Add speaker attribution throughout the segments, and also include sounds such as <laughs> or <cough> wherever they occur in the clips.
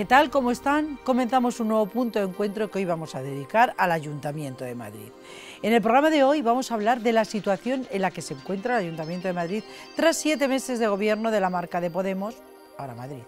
Speaker 1: ¿Qué tal? ¿Cómo están? Comenzamos un nuevo punto de encuentro que hoy vamos a dedicar al Ayuntamiento de Madrid. En el programa de hoy vamos a hablar de la situación en la que se encuentra el Ayuntamiento de Madrid tras siete meses de gobierno de la marca de Podemos, para Madrid.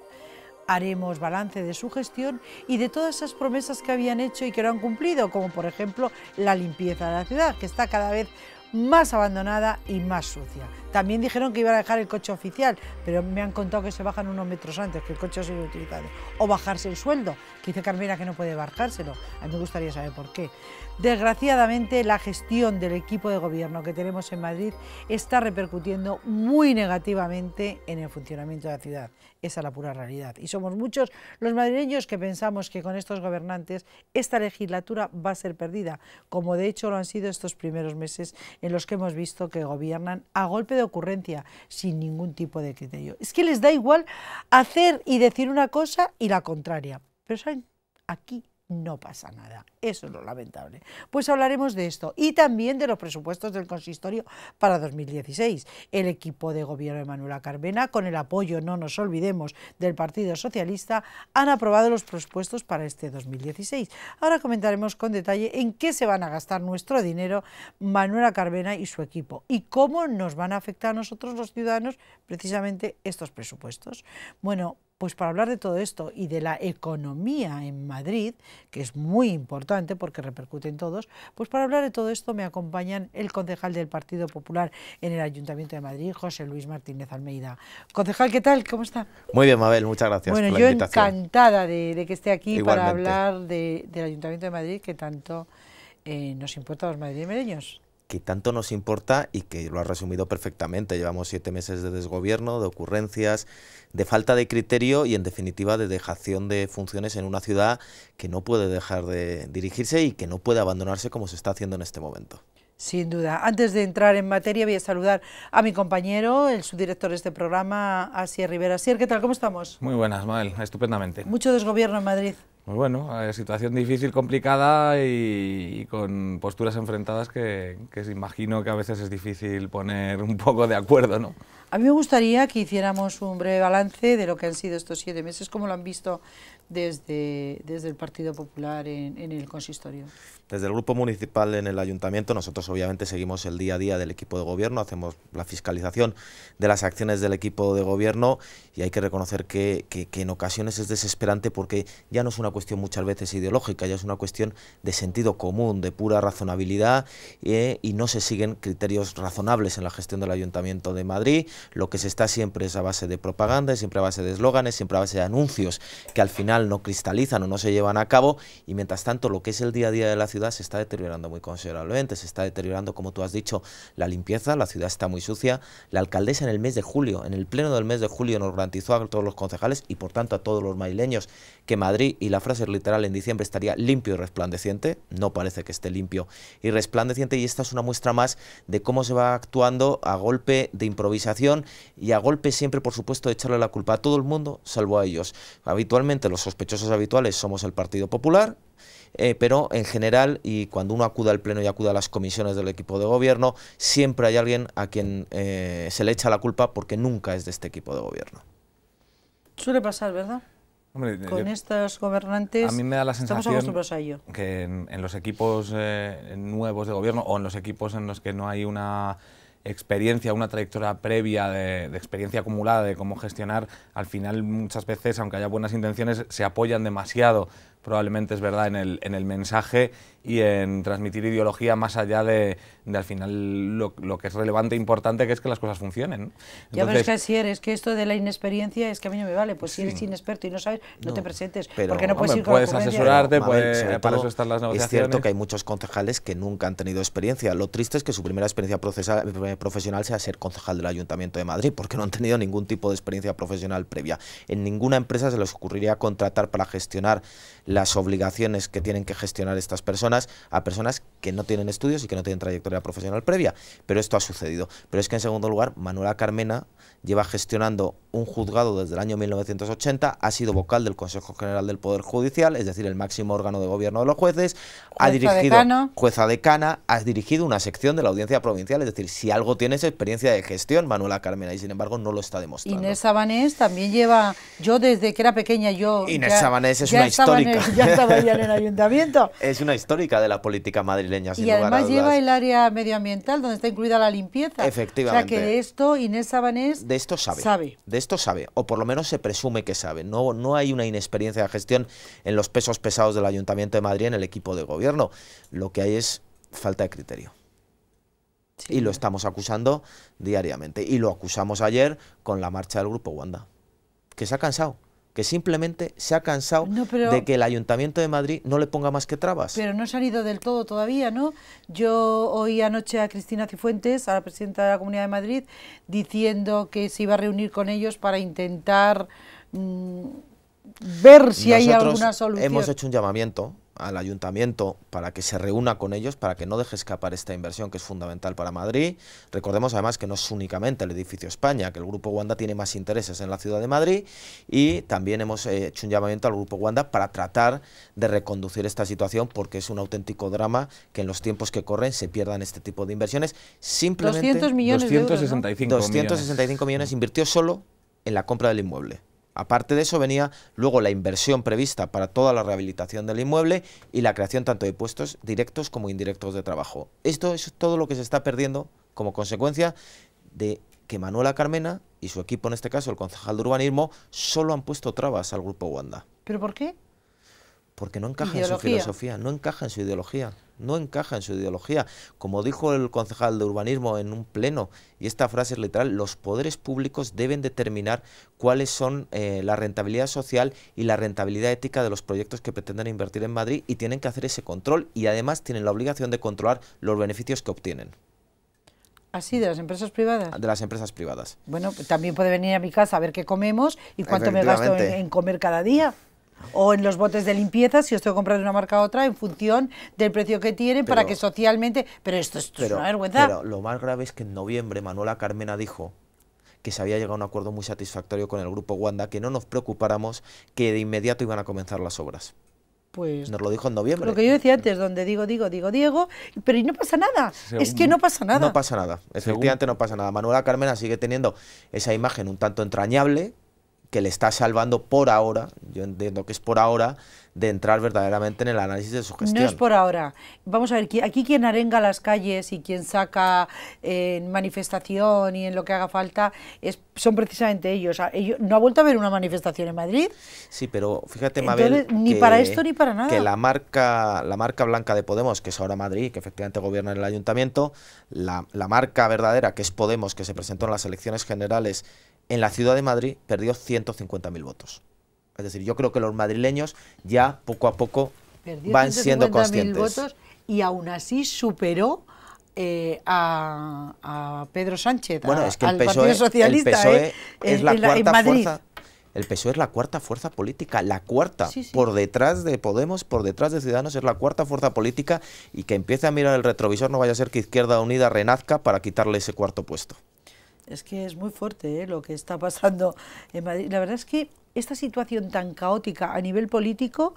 Speaker 1: Haremos balance de su gestión y de todas esas promesas que habían hecho y que no han cumplido, como por ejemplo la limpieza de la ciudad, que está cada vez más abandonada y más sucia. También dijeron que iban a dejar el coche oficial, pero me han contado que se bajan unos metros antes, que el coche sido utilizado. O bajarse el sueldo, que dice Carmela que no puede bajárselo. A mí me gustaría saber por qué. Desgraciadamente, la gestión del equipo de gobierno que tenemos en Madrid está repercutiendo muy negativamente en el funcionamiento de la ciudad. Esa es la pura realidad. Y somos muchos los madrileños que pensamos que con estos gobernantes esta legislatura va a ser perdida, como de hecho lo han sido estos primeros meses en los que hemos visto que gobiernan a golpe de ocurrencia, sin ningún tipo de criterio. Es que les da igual hacer y decir una cosa y la contraria. Pero saben, aquí no pasa nada. Eso es lo lamentable. Pues hablaremos de esto y también de los presupuestos del consistorio para 2016. El equipo de gobierno de Manuela Carvena con el apoyo, no nos olvidemos, del Partido Socialista, han aprobado los presupuestos para este 2016. Ahora comentaremos con detalle en qué se van a gastar nuestro dinero Manuela Carvena y su equipo y cómo nos van a afectar a nosotros los ciudadanos precisamente estos presupuestos. Bueno, pues para hablar de todo esto y de la economía en Madrid, que es muy importante porque repercute en todos, pues para hablar de todo esto me acompañan el concejal del Partido Popular en el Ayuntamiento de Madrid, José Luis Martínez Almeida. Concejal, ¿qué tal? ¿Cómo está?
Speaker 2: Muy bien, Mabel, muchas gracias. Bueno, yo encantada
Speaker 1: de, que esté aquí para hablar del Ayuntamiento de Madrid que tanto eh, nos importa a los
Speaker 2: madrileños que tanto nos importa y que lo ha resumido perfectamente. Llevamos siete meses de desgobierno, de ocurrencias, de falta de criterio y en definitiva de dejación de funciones en una ciudad que no puede dejar de dirigirse y que no puede abandonarse como se está haciendo en este momento.
Speaker 1: Sin duda. Antes de entrar en materia voy a saludar a mi compañero, el subdirector de este programa, Asier Rivera. Asier, ¿qué tal? ¿Cómo estamos?
Speaker 3: Muy buenas, Mael. Estupendamente.
Speaker 1: Mucho desgobierno en Madrid.
Speaker 3: Pues bueno, eh, situación difícil, complicada y, con posturas enfrentadas que, que, imagino que a veces es difícil poner un poco de acuerdo, ¿no?
Speaker 1: A mí me gustaría que hiciéramos un breve balance de lo que han sido estos siete meses, como lo han visto desde, desde el Partido Popular en, el consistorio.
Speaker 2: Desde el Grupo Municipal en el Ayuntamiento, nosotros obviamente seguimos el día a día del equipo de gobierno, hacemos la fiscalización de las acciones del equipo de gobierno y hay que reconocer que, que, en ocasiones es desesperante porque ya no es una cuestión muchas veces ideológica, ya es una cuestión de sentido común, de pura razonabilidad eh, y no se siguen criterios razonables en la gestión del Ayuntamiento de Madrid. Lo que se está siempre es a base de propaganda, siempre a base de eslóganes, siempre a base de anuncios que al final no cristalizan o no se llevan a cabo y mientras tanto lo que es el día a día de la ciudad se está deteriorando muy considerablemente, se está deteriorando, como tú has dicho, la limpieza, la ciudad está muy sucia, la alcaldesa en el mes de julio, en el pleno del mes de julio nos garantizó a todos los concejales y por tanto a todos los maileños que Madrid, y la frase literal en diciembre, estaría limpio y resplandeciente, no parece que esté limpio y resplandeciente y esta es una muestra más de cómo se va actuando a golpe de improvisación y a golpe siempre, por supuesto, de echarle la culpa a todo el mundo, salvo a ellos. Habitualmente los sospechosos habituales somos el Partido Popular, eh, pero en general, y cuando uno acuda al Pleno y acuda a las comisiones del equipo de gobierno, siempre hay alguien a quien eh, se le echa la culpa porque nunca
Speaker 3: es de este equipo de gobierno.
Speaker 1: Suele pasar, ¿verdad? Con estos gobernantes a mí me da la sensación a ello.
Speaker 3: que en, los equipos eh, nuevos de gobierno o en los equipos en los que no hay una experiencia, una trayectoria previa de, de, experiencia acumulada de cómo gestionar, al final muchas veces, aunque haya buenas intenciones, se apoyan demasiado probablemente es verdad en el, en el mensaje y en transmitir ideología más allá de, al final lo, que es relevante e importante que es que las cosas funcionen. ya, pero es que
Speaker 1: así eres, que esto de la inexperiencia es que a mí no me vale, pues si eres inexperto y no sabes, no, te presentes, porque no
Speaker 2: puedes ir con Puedes asesorarte, puedes, para eso están las negociaciones. Es cierto que hay muchos concejales que nunca han tenido experiencia, lo triste es que su primera experiencia eh, profesional sea ser concejal del Ayuntamiento de Madrid, porque no han tenido ningún tipo de experiencia profesional previa. En ninguna empresa se les ocurriría contratar para gestionar las obligaciones que tienen que gestionar estas personas a personas que no tienen estudios y que no tienen trayectoria profesional previa, pero esto ha sucedido. Pero es que en segundo lugar, Manuela Carmena lleva gestionando un juzgado desde el año 1980, ha sido vocal del Consejo General del Poder Judicial, es decir, el máximo órgano de gobierno de los jueces, ha dirigido jueza decana, ha dirigido una sección de la audiencia provincial, es decir, si algo tiene tienes experiencia de gestión, Manuela Carmena, y sin embargo no lo está demostrando.
Speaker 1: Inés Sabanés también lleva, yo desde que era pequeña yo... Inés Sabanés es una histórica. ya estaba en el <laughs> <laughs> ayuntamiento.
Speaker 2: es una histórica de la política madrileña y además lleva el
Speaker 1: área medioambiental donde está incluida la limpieza. Efectivamente. O sea que de esto Inés Sabanés...
Speaker 2: De esto sabe. sabe. De esto sabe, o por lo menos se presume que sabe. No, no hay una inexperiencia de gestión en los pesos pesados del Ayuntamiento de Madrid en el equipo de gobierno. Lo que hay es falta de criterio. y lo estamos acusando diariamente. Y lo acusamos ayer con la marcha del Grupo Wanda, que se ha cansado que simplemente se ha cansado de que el Ayuntamiento de Madrid no le ponga más que trabas.
Speaker 1: Pero no ha salido del todo todavía, ¿no? Yo oí anoche a Cristina Cifuentes, a la presidenta de la Comunidad de Madrid, diciendo que se iba a reunir con ellos para intentar mm, ver si hay alguna solución. Hemos hecho
Speaker 2: un llamamiento al ayuntamiento para que se reúna con ellos, para que no deje escapar esta inversión que es fundamental para Madrid. Recordemos además que no es únicamente el edificio España, que el Grupo Wanda tiene más intereses en la ciudad de Madrid y también hemos eh, hecho un llamamiento al Grupo Wanda para tratar de reconducir esta situación porque es un auténtico drama que en los tiempos que corren se pierdan este tipo de inversiones. Simplemente millones 265 millones invirtió solo en la compra del inmueble. Aparte de eso venía luego la inversión prevista para toda la rehabilitación del inmueble y la creación tanto de puestos directos como indirectos de trabajo. Esto es todo lo que se está perdiendo como consecuencia de que Manuela Carmena y su equipo, en este caso el concejal de urbanismo, solo han puesto trabas al grupo Wanda. ¿Pero por qué? porque no encaja en su filosofía, no encaja en su ideología, no encaja en su ideología. Como dijo el concejal de urbanismo en un pleno, y esta frase es literal, los poderes públicos deben determinar cuáles son eh, la rentabilidad social y la rentabilidad ética de los proyectos que pretenden invertir en Madrid y tienen que hacer ese control y además tienen la obligación de controlar los beneficios que obtienen.
Speaker 1: Así, de las empresas privadas.
Speaker 2: De las empresas privadas.
Speaker 1: Bueno, también puede venir a mi casa a ver qué comemos y cuánto me gasto en comer cada día o en los botes de limpieza, si os comprando de una marca a otra, en función del precio que tienen, para que socialmente... Pero
Speaker 2: esto, es una vergüenza. Pero lo más grave es que en noviembre Manuela Carmena dijo que se había llegado a un acuerdo muy satisfactorio con el grupo Wanda, que no nos preocupáramos que de inmediato iban a comenzar las obras. Pues nos lo dijo en noviembre. Lo que yo
Speaker 1: decía antes, donde digo, digo, digo, Diego, pero y no pasa nada. es que no pasa nada. No
Speaker 2: pasa nada. Efectivamente no pasa nada. Manuela Carmena sigue teniendo esa imagen un tanto entrañable, que le está salvando por ahora, yo entiendo que es por ahora, de entrar verdaderamente en el análisis de su gestión. No es por
Speaker 1: ahora. Vamos a ver, aquí quien arenga las calles y quien saca eh, en manifestación y en lo que haga falta son precisamente ellos. ellos. ¿No ha vuelto a haber una manifestación en Madrid?
Speaker 2: Sí, pero fíjate, Mabel, ni para esto ni para nada. Que la marca, la marca blanca de Podemos, que es ahora Madrid, que efectivamente gobierna en el ayuntamiento, la, la marca verdadera, que es Podemos, que se presentó en las elecciones generales en la ciudad de Madrid perdió 150.000 votos. Es decir, yo creo que los madrileños ya poco a poco van siendo conscientes.
Speaker 1: Votos y aún así superó eh, a, Pedro Sánchez, bueno, es que el al PSOE, e, eh, es la cuarta fuerza.
Speaker 2: El PSOE es la cuarta fuerza política, la cuarta, por detrás de Podemos, por detrás de Ciudadanos, es la cuarta fuerza política y que empiece a mirar el retrovisor, no vaya a ser que Izquierda Unida renazca para quitarle ese cuarto puesto.
Speaker 1: Es que es muy fuerte ¿eh? lo que está pasando en Madrid. La verdad es que esta situación tan caótica a nivel político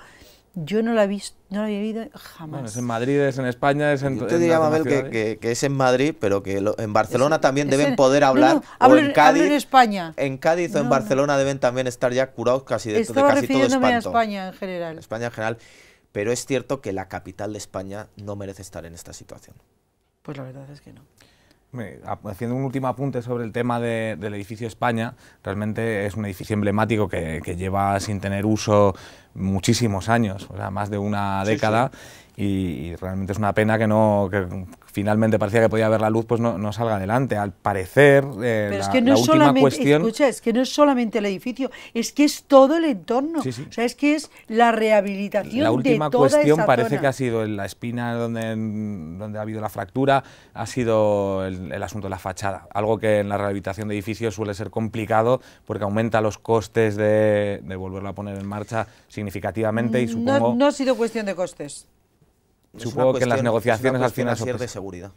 Speaker 1: yo no la he visto, no vivido jamás.
Speaker 3: es en Madrid, es en España, es en. Yo te diría, Mabel, que,
Speaker 2: es en Madrid, pero que en Barcelona también deben poder hablar. o en Cádiz.
Speaker 1: España.
Speaker 2: En Cádiz o en Barcelona deben también estar ya curados casi de, de casi refiriéndome todo a
Speaker 1: España en general.
Speaker 2: España en general. Pero es cierto que la capital de España no merece estar en esta situación. Pues la verdad es que no
Speaker 3: haciendo un último apunte sobre el tema del edificio España, realmente es un edificio emblemático que, lleva sin tener uso muchísimos años, o sea, más de una década, Y, realmente es una pena que no finalmente parecía que podía haber la luz, pues no, salga adelante. Al parecer, eh, la, última cuestión...
Speaker 1: Escucha, es que no es solamente el edificio, es que es todo el entorno. O sea, es que es la rehabilitación La última cuestión parece que ha
Speaker 3: sido la espina donde, donde ha habido la fractura, ha sido el, asunto de la fachada. Algo que en la rehabilitación de edificios suele ser complicado porque aumenta los costes de, volverlo a poner en marcha significativamente y mm, supongo...
Speaker 1: no ha sido cuestión de costes.
Speaker 3: Supongo que en las negociaciones al final... Es de
Speaker 2: seguridad.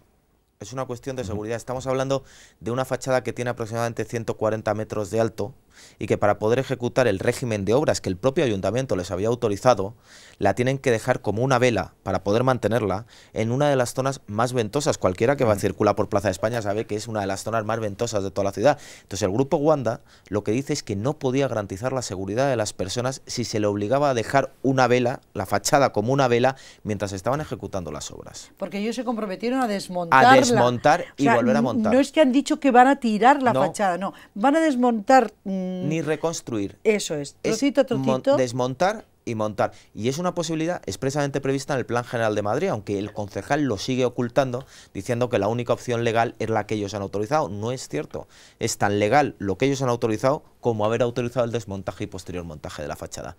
Speaker 2: Es una cuestión de seguridad. Estamos hablando de una fachada que tiene aproximadamente 140 metros de alto, y que para poder ejecutar el régimen de obras que el propio ayuntamiento les había autorizado, la tienen que dejar como una vela para poder mantenerla en una de las zonas más ventosas. Cualquiera que va a mm. circular por Plaza de España sabe que es una de las zonas más ventosas de toda la ciudad. Entonces el grupo Wanda lo que dice es que no podía garantizar la seguridad de las personas si se le obligaba a dejar una vela, la fachada como una vela, mientras estaban ejecutando las obras.
Speaker 1: Porque ellos se comprometieron a desmontarla. A desmontar y volver a montar. No es que han dicho que van a tirar la fachada, no. Van a desmontar mm, ni
Speaker 2: reconstruir. Eso es, trocito, trocito. desmontar y montar. Y es una posibilidad expresamente prevista en el Plan General de Madrid, aunque el concejal lo sigue ocultando, diciendo que la única opción legal es la que ellos han autorizado. No es cierto. Es tan legal lo que ellos han autorizado como haber autorizado el desmontaje y posterior montaje de la fachada.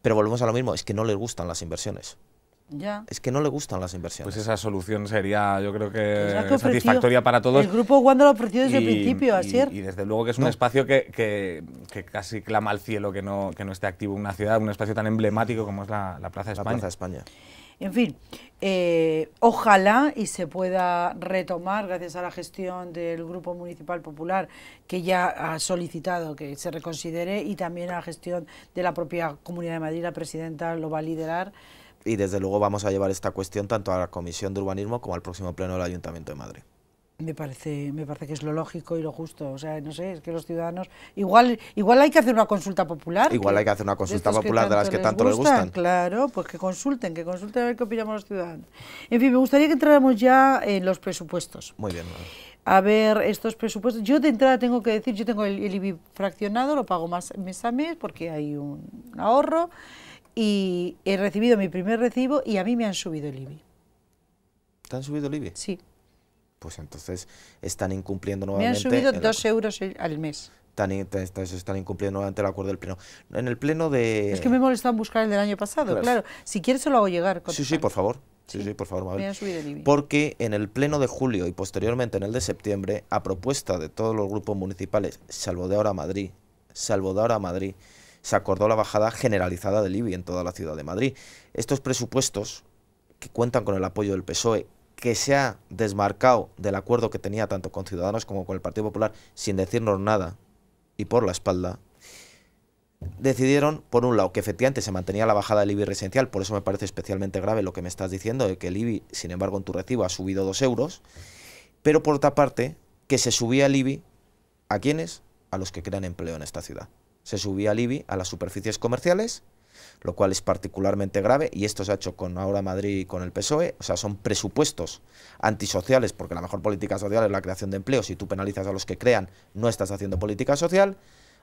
Speaker 2: Pero volvemos a lo mismo, es que no
Speaker 3: les gustan las inversiones. Es que no le gustan las inversiones. Pues esa solución sería, yo creo que, pues satisfactoria para todos. El grupo
Speaker 1: Wanda lo ofreció desde el principio, así Y,
Speaker 3: y desde luego que es un espacio que, casi clama al cielo que no, que no esté activo una ciudad, un espacio tan emblemático como es la, Plaza de España. España.
Speaker 1: En fin, eh, ojalá y se pueda retomar, gracias a la gestión del Grupo Municipal Popular, que ya ha solicitado que se reconsidere, y también a la gestión de la propia Comunidad de Madrid, la presidenta lo va a liderar
Speaker 2: y desde luego vamos a llevar esta cuestión tanto a la Comisión de Urbanismo como al próximo pleno del Ayuntamiento de Madrid.
Speaker 1: Me parece, me parece que es lo lógico y lo justo. O sea, no sé, es que los ciudadanos. Igual, igual hay que hacer una consulta popular. Igual hay que hacer una consulta popular de las que tanto les, gustan. Claro, pues que consulten, que consulten a ver qué opinamos los ciudadanos. En fin, me gustaría que entráramos ya en los presupuestos. Muy bien. A ver, estos presupuestos. Yo de entrada tengo que decir, yo tengo el, IBI fraccionado, lo pago más mes a mes porque hay un ahorro y he recibido mi primer recibo y a mí me han subido el IBI.
Speaker 2: ¿Te han subido el IBI? Sí. Pues entonces están incumpliendo nuevamente... Me han subido dos
Speaker 1: euros al mes.
Speaker 2: Están, incumpliendo nuevamente el acuerdo del Pleno. En el Pleno de... Es que me
Speaker 1: molestan buscar el del año pasado, claro. Si quieres se lo hago llegar. Sí,
Speaker 2: sí, por favor. Sí, sí, por favor, IBI Porque en el pleno de julio y posteriormente en el de septiembre, a propuesta de todos los grupos municipales, salvo de ahora Madrid, salvo de ahora Madrid, se acordó la bajada generalizada del IBI en toda la ciudad de Madrid. Estos presupuestos, que cuentan con el apoyo del PSOE, que se ha desmarcado del acuerdo que tenía tanto con Ciudadanos como con el Partido Popular sin decirnos nada y por la espalda, decidieron, por un lado, que efectivamente se mantenía la bajada del IBI residencial, por eso me parece especialmente grave lo que me estás diciendo, de que el IBI, sin embargo, en tu recibo ha subido dos euros, pero por otra parte, que se subía el IBI a quienes? A los que crean empleo en esta ciudad se subía el IBI a las superficies comerciales, lo cual es particularmente grave y esto se ha hecho con ahora Madrid y con el PSOE, o sea, son presupuestos antisociales porque la mejor política social es la creación de empleos, si tú penalizas a los que crean, no estás haciendo política social,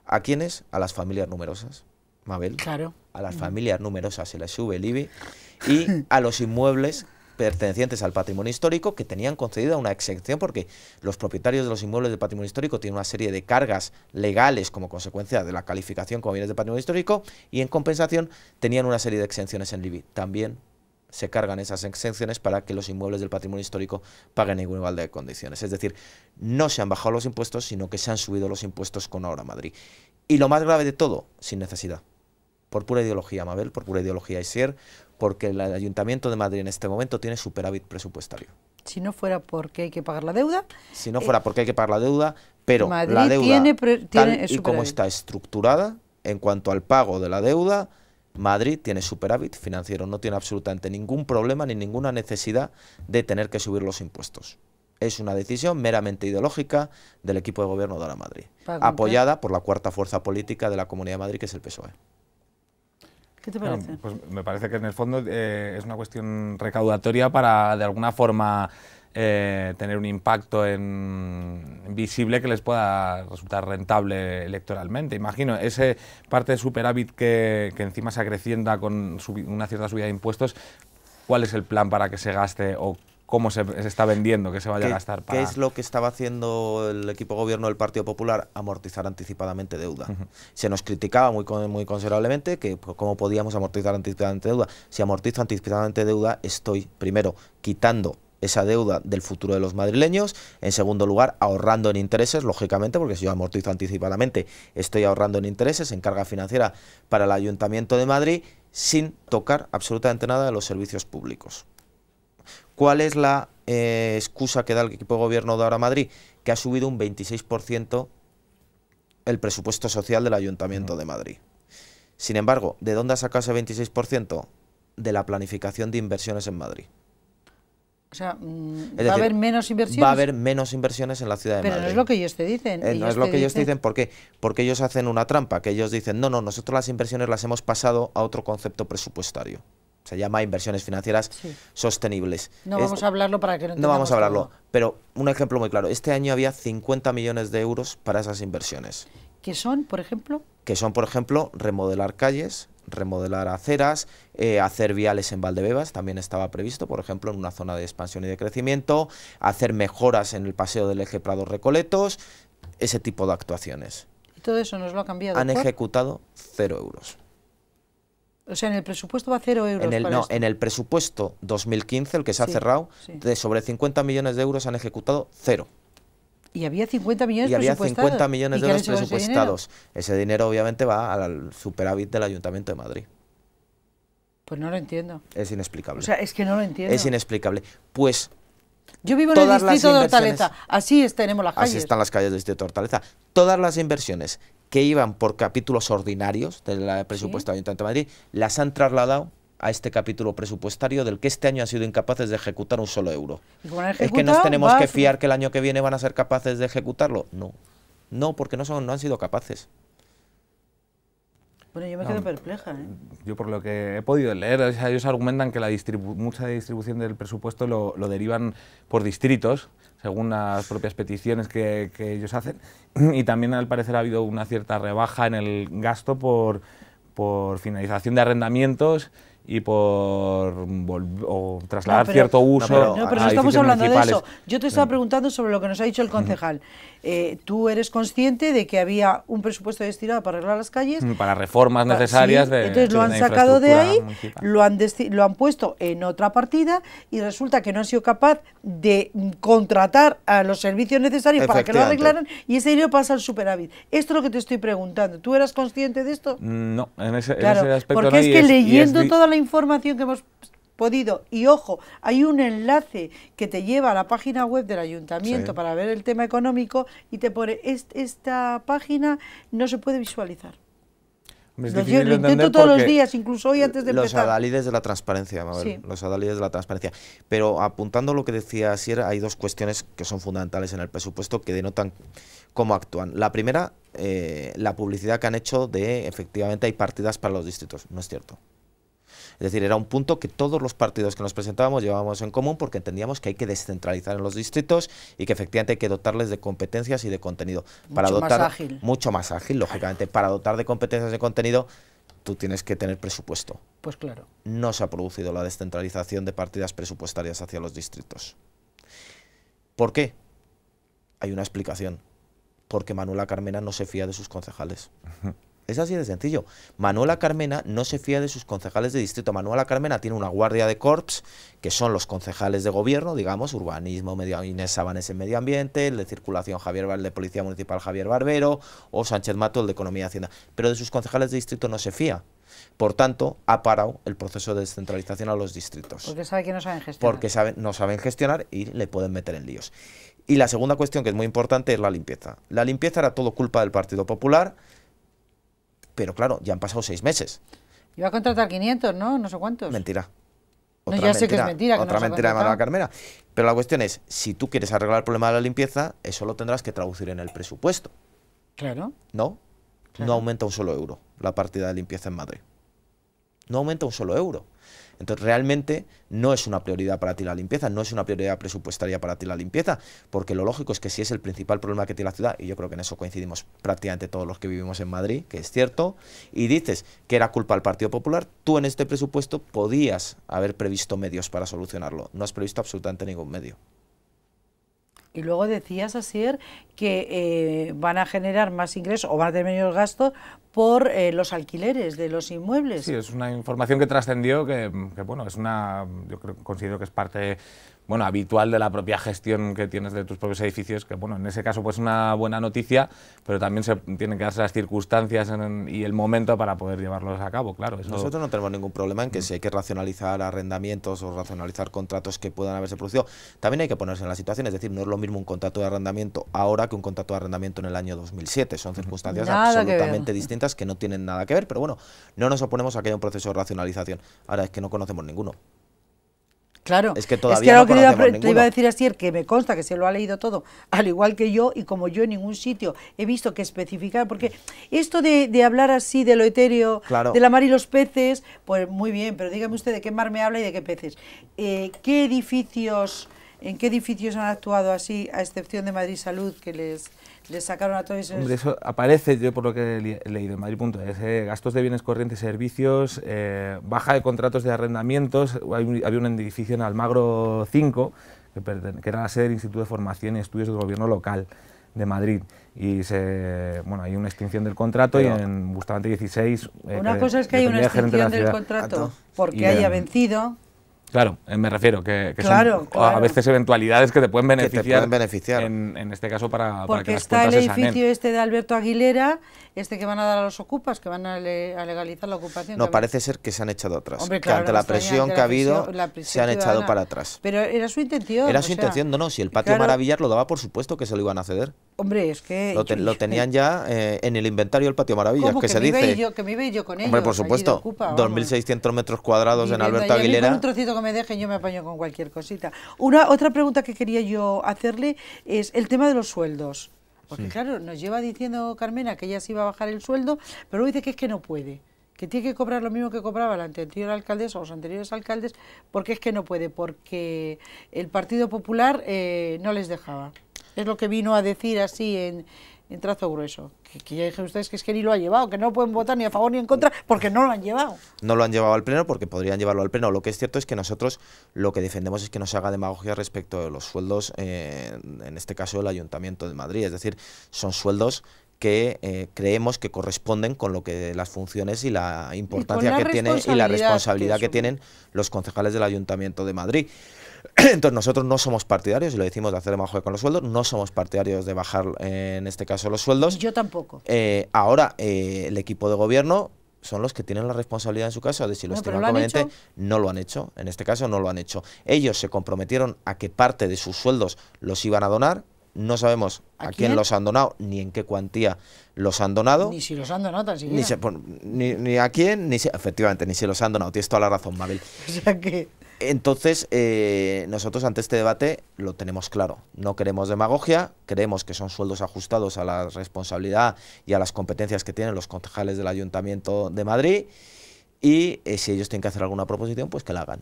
Speaker 2: ¿a quiénes? A las familias numerosas. Mabel. Claro. A las mm. familias numerosas se les sube el IBI y a los inmuebles pertenecientes al patrimonio histórico que tenían concedida una exención porque los propietarios de los inmuebles del patrimonio histórico tienen una serie de cargas legales como consecuencia de la calificación como bienes de patrimonio histórico y en compensación tenían una serie de exenciones en LIBI. También se cargan esas exenciones para que los inmuebles del patrimonio histórico paguen en igualdad de condiciones. Es decir, no se han bajado los impuestos, sino que se han subido los impuestos con Ahora Madrid. Y lo más grave de todo, sin necesidad por pura ideología, Mabel, por pura ideología Isier, porque el Ayuntamiento de Madrid en este momento tiene superávit presupuestario.
Speaker 1: Si no fuera porque hay que pagar la deuda.
Speaker 2: Si no fuera eh, porque hay que pagar la deuda, pero la deuda y como está estructurada en cuanto al pago de la deuda, Madrid tiene superávit financiero, no tiene absolutamente ningún problema ni ninguna necesidad de tener que subir los impuestos. Es una decisión meramente ideológica del equipo de gobierno de la Madrid, apoyada por la cuarta fuerza política de la Comunidad de Madrid, que es el PSOE. ¿Qué te parece? pues me parece
Speaker 3: que en el fondo eh, es una cuestión recaudatoria para, de alguna forma, eh, tener un impacto en, visible que les pueda resultar rentable electoralmente. Imagino, ese parte de superávit que, encima se acrecienda con una cierta subida de impuestos, ¿cuál es el plan para que se gaste o cómo se, está vendiendo, qué se vaya a gastar. ¿Qué es
Speaker 2: lo que estaba haciendo el equipo gobierno del Partido Popular? Amortizar anticipadamente deuda. Se nos criticaba muy, muy considerablemente que pues, cómo podíamos amortizar anticipadamente deuda. Si amortizo anticipadamente deuda, estoy primero quitando esa deuda del futuro de los madrileños. En segundo lugar, ahorrando en intereses, lógicamente, porque si yo amortizo anticipadamente, estoy ahorrando en intereses, en carga financiera para el Ayuntamiento de Madrid, sin tocar absolutamente nada de los servicios públicos. ¿Cuál es la eh, excusa que da el equipo de gobierno de ahora Madrid? Que ha subido un 26% el presupuesto social del Ayuntamiento de Madrid. Sin embargo, ¿de dónde ha sacado ese 26%? De la planificación de inversiones en Madrid.
Speaker 1: O sea, mm, ¿va a haber menos inversiones? Va a haber
Speaker 2: menos inversiones en la ciudad de Madrid. Pero no es lo que ellos te dicen. Eh, no es lo que ellos te dicen, ¿por qué? Porque ellos hacen una trampa, que ellos dicen, no, no, nosotros las inversiones las hemos pasado a otro concepto presupuestario se llama inversiones financieras sostenibles. No vamos a
Speaker 1: hablarlo para que no No vamos a hablarlo,
Speaker 2: pero un ejemplo muy claro. Este año había 50 millones de euros para esas inversiones.
Speaker 1: ¿Qué son, por ejemplo?
Speaker 2: Que son, por ejemplo, remodelar calles, remodelar aceras, eh, hacer viales en Valdebebas, también estaba previsto, por ejemplo, en una zona de expansión y de crecimiento, hacer mejoras en el paseo del eje Prado Recoletos, ese tipo de actuaciones.
Speaker 1: ¿Y todo eso nos lo ha cambiado? Han
Speaker 2: ejecutado cero euros.
Speaker 1: O sea, en el presupuesto va a cero euros. no,
Speaker 2: en el presupuesto 2015, el que se ha cerrado, de sobre 50 millones de euros han ejecutado cero.
Speaker 1: Y había 50 millones Y había 50 millones de euros presupuestados.
Speaker 2: Ese dinero? obviamente va al superávit del Ayuntamiento de Madrid.
Speaker 1: Pues no lo entiendo.
Speaker 2: Es inexplicable. O sea,
Speaker 1: es que no lo entiendo. Es
Speaker 2: inexplicable. Pues yo vivo en el distrito de Hortaleza,
Speaker 1: así tenemos las calles. Así están
Speaker 2: las calles del distrito de Hortaleza. Todas las inversiones que iban por capítulos ordinarios del presupuesto ¿Sí? del Ayuntamiento de Madrid, las han trasladado a este capítulo presupuestario del que este año han sido incapaces de ejecutar un solo euro.
Speaker 1: ¿Es que nos tenemos que fiar
Speaker 2: que el año que viene van a ser capaces de ejecutarlo? No, no, porque no, son, han sido capaces.
Speaker 1: Bueno, yo me quedo perpleja. ¿eh?
Speaker 3: Yo por lo que he podido leer, ellos argumentan que la mucha distribución del presupuesto lo, lo derivan por distritos, según las propias peticiones que, que ellos hacen. Y también al parecer ha habido una cierta rebaja en el gasto por, por finalización de arrendamientos y por o trasladar cierto uso. No, pero, no estamos hablando de eso. Yo
Speaker 1: te estaba preguntando sobre lo que nos ha dicho el concejal. Eh, tú eres consciente de que había un presupuesto destinado para arreglar las calles. Mm,
Speaker 3: para reformas necesarias. de, entonces lo han sacado de ahí,
Speaker 1: lo han, puesto en otra partida y resulta que no han sido capaz de mm, contratar a los servicios necesarios para que lo arreglaran y ese dinero pasa al superávit. Esto es lo que te estoy preguntando. ¿Tú eras consciente de esto?
Speaker 3: Mm, no, en ese, claro, Porque es que leyendo toda
Speaker 1: la información que hemos podido. Y ojo, hay un enlace que te lleva a la página web del ayuntamiento para ver el tema económico y te pone, esta página no se puede visualizar.
Speaker 2: lo, intento todos los días,
Speaker 1: incluso hoy antes de empezar. Los
Speaker 2: adalides de la transparencia, los adalides de la transparencia. Pero apuntando lo que decía Sierra, hay dos cuestiones que son fundamentales en el presupuesto que denotan cómo actúan. La primera, eh, la publicidad que han hecho de efectivamente hay partidas para los distritos. No es cierto. Es decir, era un punto que todos los partidos que nos presentábamos llevábamos en común porque entendíamos que hay que descentralizar en los distritos y que efectivamente hay que dotarles de competencias y de contenido. Para mucho más ágil. Mucho más ágil, lógicamente. Para dotar de competencias y de contenido tú tienes que tener presupuesto. Pues claro. No se ha producido la descentralización de partidas presupuestarias hacia los distritos. ¿Por qué? Hay una explicación. Porque Manuela Carmena no se fía de sus concejales. <laughs> Es así de sencillo. Manuela Carmena no se fía de sus concejales de distrito. Manuela Carmena tiene una guardia de corps, que son los concejales de gobierno, digamos, urbanismo, medio, Inés Sabanes en medio ambiente, el de circulación Javier el de Policía Municipal Javier Barbero, o Sánchez Mato, el de Economía y Hacienda. Pero de sus concejales de distrito no se fía. Por tanto, ha parado el proceso de descentralización a los distritos.
Speaker 1: Porque sabe que no saben gestionar. Porque
Speaker 2: no saben gestionar y le pueden meter en líos. Y la segunda cuestión que es muy importante es la limpieza. La limpieza era todo culpa del Partido Popular pero claro, ya han pasado seis meses.
Speaker 1: Iba a contratar 500, ¿no? No sé cuántos. Mentira. Otra mentira, otra mentira de Manuela
Speaker 2: Carmena. Pero la cuestión es, si tú quieres arreglar el problema de la limpieza, eso lo tendrás que traducir en el presupuesto. Claro. ¿No? No aumenta un solo euro la partida de limpieza en Madrid. No aumenta un solo euro. Entonces, realmente no es una prioridad para ti la limpieza, no es una prioridad presupuestaria para ti la limpieza, porque lo lógico es que si es el principal problema que tiene la ciudad, y yo creo que en eso coincidimos prácticamente todos los que vivimos en Madrid, que es cierto, y dices que era culpa del Partido Popular, tú en este presupuesto podías haber previsto medios para solucionarlo. No has previsto absolutamente ningún medio.
Speaker 1: Y luego decías, Asier, que eh, van a generar más ingresos o van a tener menos gastos por eh, los alquileres de los inmuebles. Sí,
Speaker 3: es una información que trascendió que, que, bueno, es una, yo creo, considero que es parte bueno, habitual de la propia gestión que tienes de tus propios edificios, que bueno, en ese caso pues una buena noticia, pero también se tienen que darse las circunstancias y el momento para poder llevarlos a cabo, claro. Nosotros
Speaker 2: no tenemos ningún problema en que si hay que racionalizar arrendamientos o racionalizar contratos que puedan haberse producido, también hay que ponerse en la situación, es decir, no es lo mismo un contrato de arrendamiento ahora que un contrato de arrendamiento en el año 2007, son circunstancias absolutamente distintas que no tienen nada que ver, pero bueno, no nos oponemos a que haya un proceso de racionalización, ahora es que no conocemos ninguno.
Speaker 1: Claro. Es que todavía es lo que te, iba, a decir así, que me consta que se lo ha leído todo, al igual que yo, y como yo en ningún sitio he visto que especificar, porque esto de, hablar así de lo etéreo, de la mar y los peces, pues muy bien, pero dígame usted de qué mar me habla y de qué peces. Eh, ¿Qué edificios, en qué edificios han actuado así, a excepción de Madrid Salud, que les le sacaron a todos esos... eso
Speaker 3: aparece, yo por lo que he leído en Madrid.es, eh, gastos de bienes corrientes, servicios, eh, baja de contratos de arrendamientos. había un edificio en Almagro 5, que, era la sede del Instituto de Formación y Estudios del Gobierno Local de Madrid. Y se, bueno, hay una extinción del contrato y en Bustamante 16... Eh, una cosa es que hay una extinción del contrato porque haya
Speaker 1: vencido
Speaker 3: Claro, eh, me refiero que, que son a veces eventualidades que te pueden beneficiar. beneficiar. En, este caso para, para que está el edificio
Speaker 1: este de Alberto Aguilera, este que van a dar a los ocupas, que van a, legalizar la ocupación. No,
Speaker 2: parece ser que se han echado atrás. que ante la presión que ha habido, se han echado para atrás.
Speaker 1: Pero era su intención. Era su intención, no, no, si el patio Maravillar
Speaker 2: lo daba por supuesto que se lo iban a ceder.
Speaker 1: Hombre, es que.
Speaker 2: Lo, tenían ya eh, en el inventario del Patio Maravillas, que, se dice. Yo,
Speaker 1: que me iba yo con ellos. Hombre, por supuesto. 2.600
Speaker 2: metros cuadrados en Alberto Aguilera. un
Speaker 1: trocito que me dejen, yo me apaño con cualquier cosita. Una, otra pregunta que quería yo hacerle es el tema de los sueldos. Porque claro, nos lleva diciendo Carmena que ella se iba a bajar el sueldo, pero dice que es que no puede que tiene que cobrar lo mismo que cobraba la anterior alcaldesa o los anteriores alcaldes, porque es que no puede, porque el Partido Popular eh, no les dejaba. Es lo que vino a decir así en, trazo grueso. Que, ya dije ustedes que es que ni lo ha llevado, que no pueden votar ni a favor ni en contra porque no lo han llevado.
Speaker 2: No lo han llevado al pleno porque podrían llevarlo al pleno. Lo que es cierto es que nosotros lo que defendemos es que no se haga demagogia respecto de los sueldos, eh, en este caso del Ayuntamiento de Madrid. Es decir, son sueldos que eh, creemos que corresponden con lo que las funciones y la importancia que tienen y la responsabilidad que, tienen los concejales del Ayuntamiento de Madrid. <clears throat> Entonces nosotros no somos partidarios, y lo decimos de hacer de con los sueldos, no somos partidarios de bajar en este caso los sueldos. Yo tampoco. Eh, ahora eh, el equipo de gobierno son los que tienen la responsabilidad en su caso de si lo no, conveniente, no lo han hecho, en este caso no lo han hecho. Ellos se comprometieron a que parte de sus sueldos los iban a donar, no sabemos a, quién? los han donado, ni en qué cuantía los han donado. Ni
Speaker 1: si los han donado
Speaker 2: Ni, ni, a quién, ni si, efectivamente, ni si los han donado. Tienes toda la razón, Mabel. <laughs> o sea que... Entonces, eh, nosotros ante este debate lo tenemos claro. No queremos demagogia, creemos que son sueldos ajustados a la responsabilidad y a las competencias que tienen los concejales del Ayuntamiento de Madrid. Y eh, si ellos tienen que hacer alguna proposición, pues que la hagan.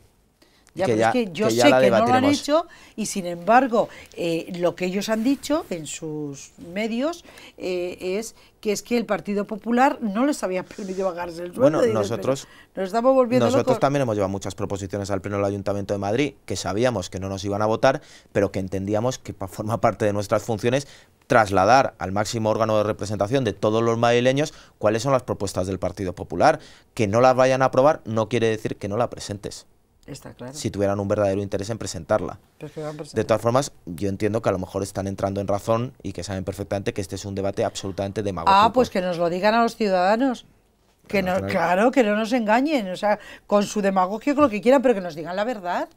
Speaker 2: Ya, yo sé que no lo han hecho
Speaker 1: y sin embargo eh, lo que ellos han dicho en sus medios eh, es que es que el Partido Popular no les había permitido bajarse el sueldo. Bueno, nosotros, nos nosotros también
Speaker 2: hemos llevado muchas proposiciones al Pleno del Ayuntamiento de Madrid que sabíamos que no nos iban a votar, pero que entendíamos que forma parte de nuestras funciones trasladar al máximo órgano de representación de todos los madrileños cuáles son las propuestas del Partido Popular. Que no las vayan a aprobar no quiere decir que no la presentes. Si tuvieran un verdadero interés en presentarla.
Speaker 1: Pues de
Speaker 2: todas formas, yo entiendo que a lo mejor están entrando en razón y que saben perfectamente que este es un debate absolutamente demagógico. Ah,
Speaker 1: pues que nos lo digan a los ciudadanos. Que claro, que no nos engañen, o sea, con su demagogia, con lo que quieran, pero que nos digan la verdad.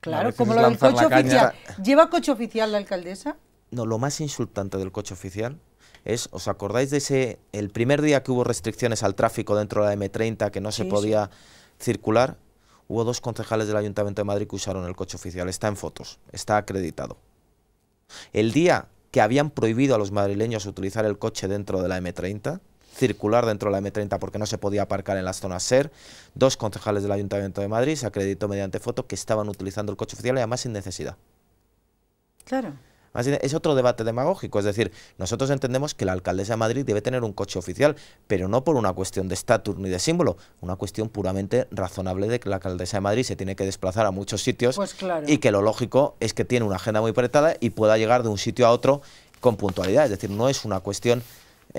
Speaker 1: Claro, pues como lo del coche oficial. ¿Lleva coche oficial la alcaldesa?
Speaker 2: No, lo más insultante del coche oficial es, ¿os acordáis de ese, el primer día que hubo restricciones al tráfico dentro de la M30, que no se podía circular? hubo dos concejales del Ayuntamiento de Madrid que usaron el coche oficial. Está en fotos, está acreditado. El día que habían prohibido a los madrileños utilizar el coche dentro de la M30, circular dentro de la M30 porque no se podía aparcar en las zonas SER, dos concejales del Ayuntamiento de Madrid se acreditó mediante foto que estaban utilizando el coche oficial y además sin necesidad. Claro es otro debate demagógico, es decir, nosotros entendemos que la alcaldesa de Madrid debe tener un coche oficial, pero no por una cuestión de estatus ni de símbolo, una cuestión puramente razonable de que la alcaldesa de Madrid se tiene que desplazar a muchos sitios pues y que lo lógico es que tiene una agenda muy apretada y pueda llegar de un sitio a otro con puntualidad, es decir, no es una cuestión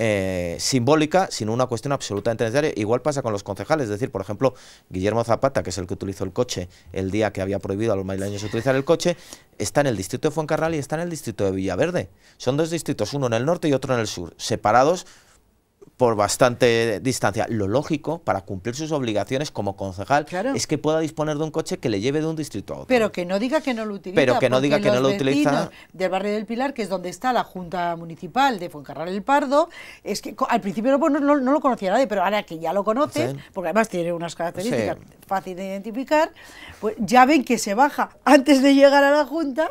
Speaker 2: eh, simbólica, sino una cuestión absolutamente necesaria. Igual pasa con los concejales, es decir, por ejemplo, Guillermo Zapata, que es el que utilizó el coche el día que había prohibido a los maileños utilizar el coche, está en el distrito de Fuencarral y está en el distrito de Villaverde. Son dos distritos, uno en el norte y otro en el sur, separados por bastante distancia. Lo lógico, para cumplir sus obligaciones como concejal, es que pueda disponer de un coche que le lleve de un distrito a otro.
Speaker 1: Pero que no diga que no lo utiliza. Pero que no diga que no lo utiliza. Del barrio del Pilar, que es donde está la Junta Municipal de Fuencarral el Pardo, es que al principio no, no, lo conocía nadie, pero ahora que ya lo conoces, porque además tiene unas características fáciles de identificar, pues ya ven que se baja antes de llegar a la Junta,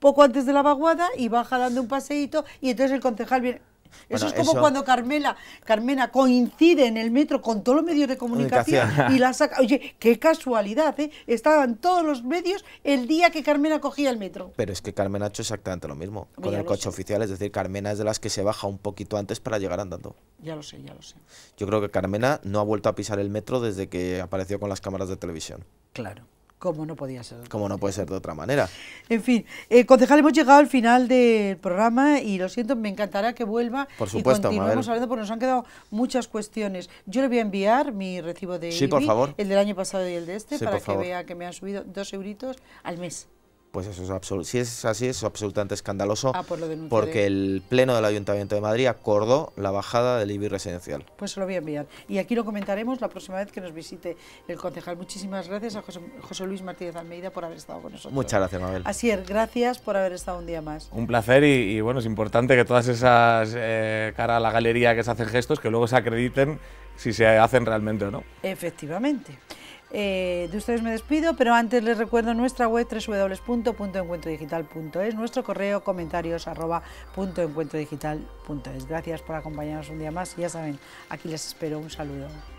Speaker 1: poco antes de la vaguada, y baja dando un paseíto, y entonces el concejal viene
Speaker 3: eso es como cuando
Speaker 1: Carmela, Carmena coincide en el metro con todos los medios de comunicación, y la saca. Oye, qué casualidad, ¿eh? Estaban todos los medios el día que Carmena cogía el metro.
Speaker 2: Pero es que Carmena ha hecho exactamente lo mismo con el coche oficial, es decir, Carmena es de las que se baja un poquito antes para llegar andando. Ya lo sé, ya lo sé. Yo creo que Carmena no ha vuelto a pisar el metro desde que apareció con las cámaras de televisión.
Speaker 1: Claro. Como no podía ser.
Speaker 2: Como no puede ser de otra manera.
Speaker 1: En fin, eh, concejal, hemos llegado al final del programa y lo siento, me encantará que vuelva. Por supuesto, y continuemos hablando porque nos han quedado muchas cuestiones. Yo le voy a enviar mi recibo de por favor. el del año pasado y el de este, para que vea que me han subido dos euritos al mes.
Speaker 2: Pues eso es si es así, es absolutamente escandaloso ah, pues porque el Pleno del Ayuntamiento de Madrid acordó la bajada del IBI residencial.
Speaker 1: Pues se lo voy a enviar. Y aquí lo comentaremos la próxima vez que nos visite el concejal. Muchísimas gracias a José, Luis Martínez Almeida por haber estado con nosotros. Muchas gracias, Mabel. Así es, gracias por haber estado un día más.
Speaker 3: Un placer y, bueno, es importante que todas esas eh, cara a la galería que se hacen gestos, que luego se acrediten si se hacen realmente o no.
Speaker 1: Efectivamente. Eh, de ustedes me despido, pero antes les recuerdo nuestra web www.encuentrodigital.es, nuestro correo comentarios arroba punto Gracias por acompañarnos un día más y ya saben, aquí les espero. Un saludo.